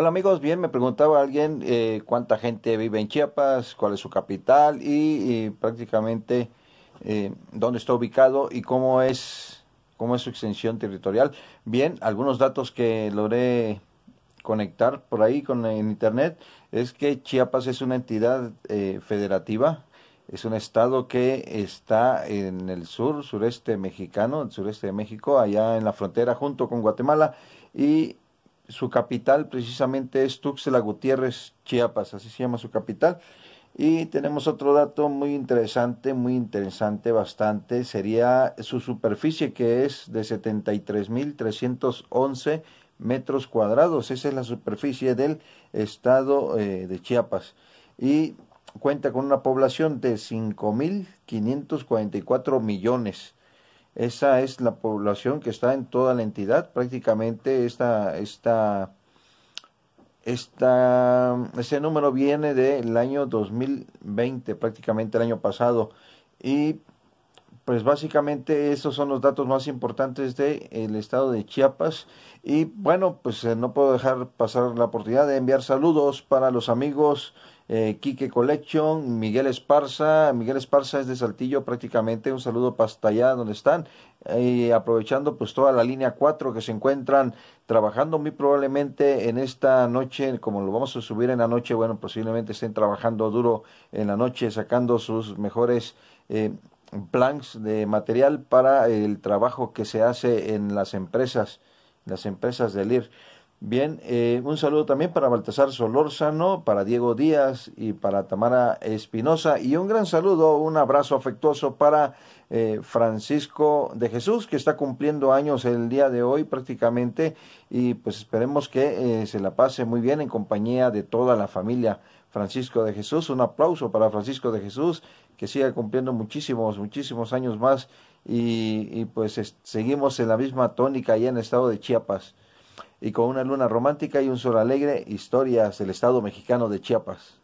Hola amigos, bien, me preguntaba alguien eh, cuánta gente vive en Chiapas, cuál es su capital y, prácticamente eh, dónde está ubicado y cómo es, cómo es su extensión territorial. Bien, algunos datos que logré conectar por ahí con en internet es que Chiapas es una entidad eh, federativa, es un estado que está en el sur, sureste mexicano, el sureste de México, allá en la frontera junto con Guatemala y su capital precisamente es Tuxtla Gutiérrez, Chiapas, así se llama su capital. Y tenemos otro dato muy interesante, muy interesante bastante, sería su superficie que es de 73.311 metros cuadrados. Esa es la superficie del estado eh, de Chiapas. Y cuenta con una población de 5.544 millones. Esa es la población que está en toda la entidad. Prácticamente esta, esta, esta, ese número viene del año 2020, prácticamente el año pasado. Y pues básicamente esos son los datos más importantes del el estado de Chiapas. Y bueno, pues eh, no puedo dejar pasar la oportunidad de enviar saludos para los amigos eh, Quique Collection, Miguel Esparza, Miguel Esparza es de Saltillo prácticamente, un saludo hasta allá donde están, Y aprovechando pues toda la línea 4 que se encuentran trabajando muy probablemente en esta noche, como lo vamos a subir en la noche, bueno, posiblemente estén trabajando duro en la noche, sacando sus mejores... Eh, planks de material para el trabajo que se hace en las empresas, las empresas del IR. Bien, eh, un saludo también para Baltasar Solórzano, para Diego Díaz y para Tamara Espinosa. Y un gran saludo, un abrazo afectuoso para eh, Francisco de Jesús, que está cumpliendo años el día de hoy prácticamente. Y pues esperemos que eh, se la pase muy bien en compañía de toda la familia. Francisco de Jesús, un aplauso para Francisco de Jesús, que siga cumpliendo muchísimos, muchísimos años más. Y, y pues seguimos en la misma tónica allá en el estado de Chiapas y con una luna romántica y un sol alegre, historias del Estado mexicano de Chiapas.